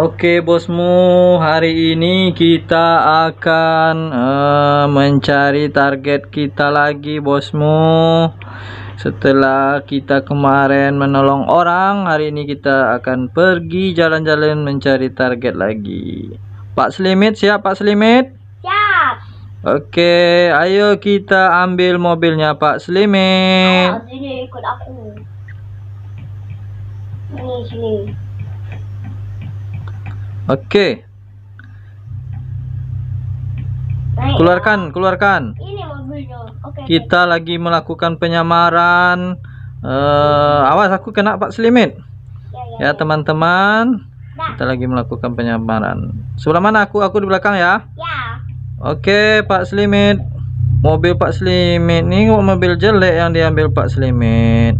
Oke bosmu, hari ini kita akan uh, mencari target kita lagi bosmu. Setelah kita kemarin menolong orang, hari ini kita akan pergi jalan-jalan mencari target lagi. Pak Slimit, siap Pak Slimit? Siap. Oke, ayo kita ambil mobilnya Pak Slimit. Oh, ayo ikut aku. Ini sini. Oke. Keluarkan, keluarkan. Ini Oke. Kita lagi melakukan penyamaran. Uh, awas aku kena Pak Slimit. Ya, ya. ya teman-teman. Nah. Kita lagi melakukan penyamaran. Sebelah mana aku? Aku di belakang ya. Ya. Oke, Pak Slimit. Mobil Pak Slimit. Ini mobil jelek yang diambil Pak Slimit.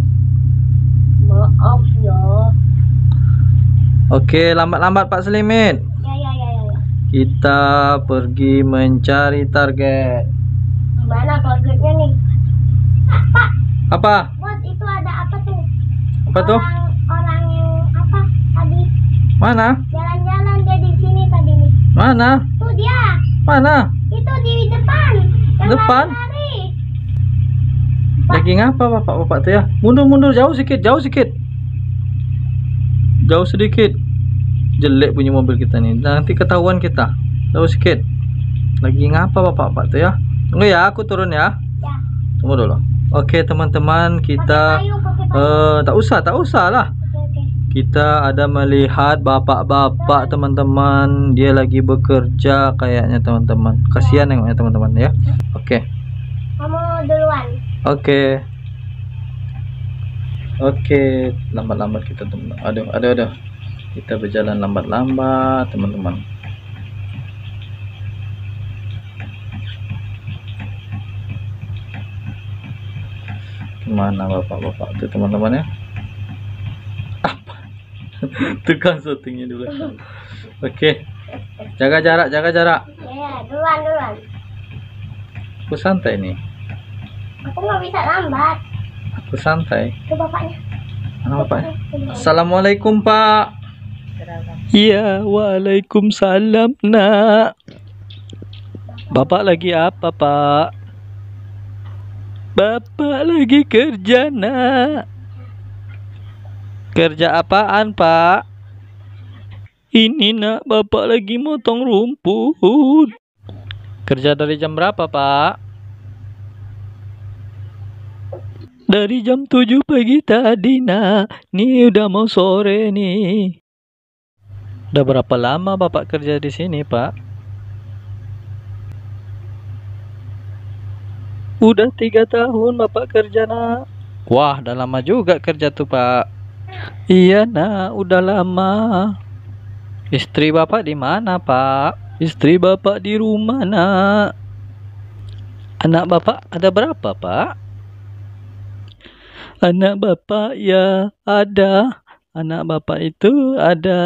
Oke, lambat-lambat Pak Selimin. Ya, ya, ya, ya, ya. Kita pergi mencari target. Mana targetnya nih? Pak. Apa? Bos, itu ada apa tuh? Apa orang, tuh? Orang yang apa tadi? Mana? Jalan-jalan dia di sini tadi nih. Mana? Tuh dia. Mana? Itu di depan. Yang depan? Lari ngapa Daging bapak-bapak tuh ya? Mundur-mundur jauh sikit, jauh sedikit jauh sedikit jelek punya mobil kita nih nah, nanti ketahuan kita jauh sedikit lagi ngapa bapak pak tuh ya tunggu ya aku turun ya, ya. tunggu dulu oke teman-teman kita eh Uh, tak usah tak usah lah kita ada melihat bapak-bapak teman-teman dia lagi bekerja kayaknya teman-teman kasihan nengoknya teman-teman ya oke okay. kamu duluan oke okay. Oke, lambat-lambat kita teman. Aduh, aduh, aduh. Kita berjalan lambat-lambat, teman-teman. Kemana bapak-bapak tuh teman-teman ya? Apa? Tukang settingnya dulu. Oke, jaga jarak, jaga jarak. Ya, duluan, duluan. Aku santai nih. Aku nggak bisa lambat santai ke bapaknya Anak bapaknya assalamualaikum pak iya waalaikumsalam nak bapak lagi apa pak bapak lagi kerja nak kerja apaan pak ini nak bapak lagi motong rumput kerja dari jam berapa pak Dari jam 7 pagi tadi nak, ni udah mau sore nih. Udah berapa lama Bapak kerja di sini, Pak? Udah tiga tahun Bapak kerja, nak. Wah, udah lama juga kerja tuh, Pak. Iya, nak. Udah lama. Istri Bapak di mana, Pak? Istri Bapak di rumah, nak. Anak Bapak ada berapa, Pak? anak bapak ya ada anak bapak itu ada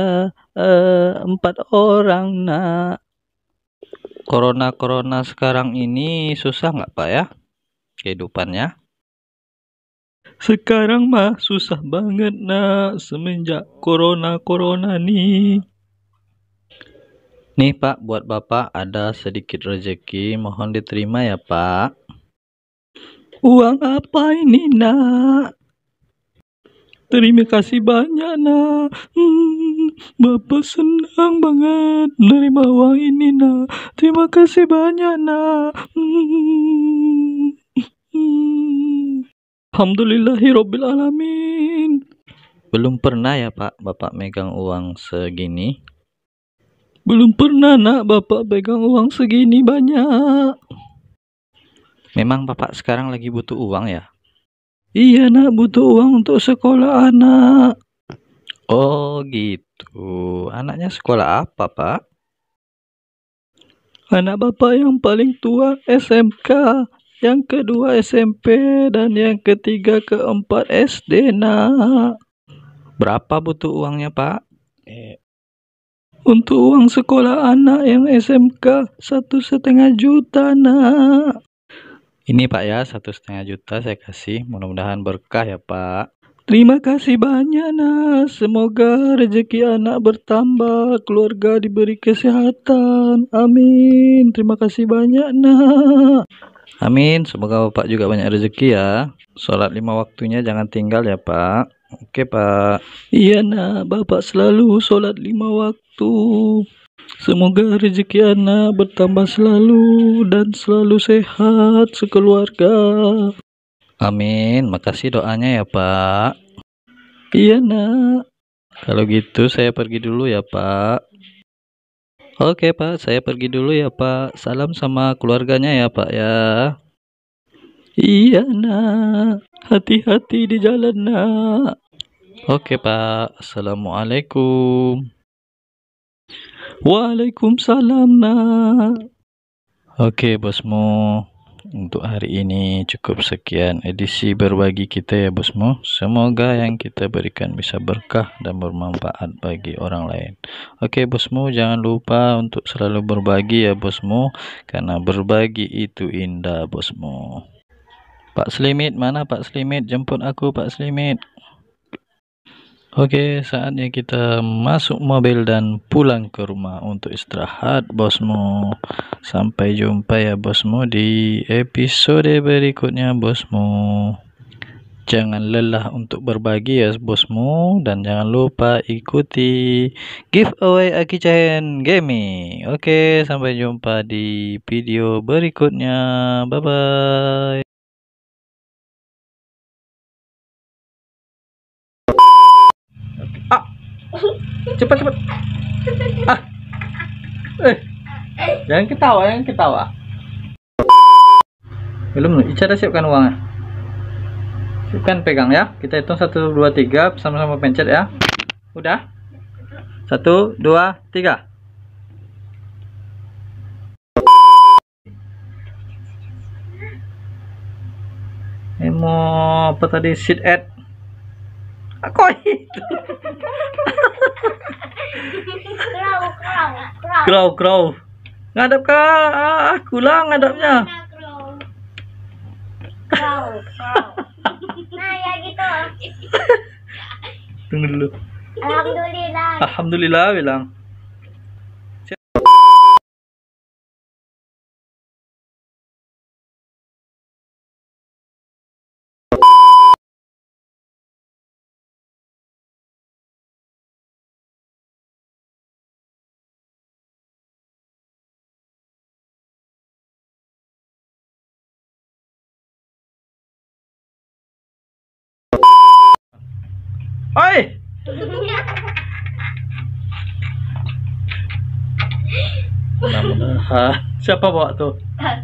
uh, empat orang nak corona corona sekarang ini susah nggak pak ya kehidupannya sekarang mah susah banget nak semenjak corona corona nih nih pak buat bapak ada sedikit rezeki mohon diterima ya pak Uang apa ini, nak? Terima kasih banyak, nak. Hmm, Bapak senang banget menerima uang ini, nak. Terima kasih banyak, nak. Hmm. Hmm. Alhamdulillahirobbilalamin. Belum pernah ya, Pak, Bapak megang uang segini? Belum pernah, nak, Bapak pegang uang segini banyak. Memang Bapak sekarang lagi butuh uang ya? Iya nak butuh uang untuk sekolah anak. Oh gitu. Anaknya sekolah apa Pak? Anak Bapak yang paling tua SMK, yang kedua SMP, dan yang ketiga keempat SD nak. Berapa butuh uangnya Pak? Eh. Untuk uang sekolah anak yang SMK satu setengah juta nak. Ini Pak ya, satu setengah juta saya kasih. Mudah-mudahan berkah ya Pak. Terima kasih banyak nak. Semoga rezeki anak bertambah, keluarga diberi kesehatan. Amin. Terima kasih banyak nak. Amin. Semoga Bapak juga banyak rezeki ya. Sholat lima waktunya jangan tinggal ya Pak. Oke Pak. Iya nak. Bapak selalu sholat lima waktu. Semoga rezeki anak bertambah selalu dan selalu sehat sekeluarga. Amin. Makasih doanya ya, Pak. Iya, Nak. Kalau gitu saya pergi dulu ya, Pak. Oke, Pak. Saya pergi dulu ya, Pak. Salam sama keluarganya ya, Pak ya. Iya, Nak. Hati-hati di jalan, Nak. Oke, Pak. Assalamualaikum. Waalaikumsalam nak. Okey bosmu. Untuk hari ini cukup sekian edisi berbagi kita ya bosmu. Semoga yang kita berikan bisa berkah dan bermanfaat bagi orang lain. Okey bosmu jangan lupa untuk selalu berbagi ya bosmu. Karena berbagi itu indah bosmu. Pak Slimit mana Pak Slimit? Jemput aku Pak Slimit. Oke, saatnya kita masuk mobil dan pulang ke rumah untuk istirahat, bosmu. Sampai jumpa ya, bosmu, di episode berikutnya, bosmu. Jangan lelah untuk berbagi ya, bosmu. Dan jangan lupa ikuti giveaway Aki Cahen Gaming. Oke, sampai jumpa di video berikutnya. Bye-bye. cepat cepat ah eh jangan ketawa jangan ketawa belum Icara siapkan uangnya siapkan pegang ya kita hitung satu dua tiga sama-sama pencet ya udah satu dua tiga Emo apa tadi sit at Kok itu? Grow, grow. Ngadap ke aku lah ngadapnya. Nah ya gitu. Tunggu dulu. Alhamdulillah. Alhamdulillah bilang. Oi! siapa bawa tuh?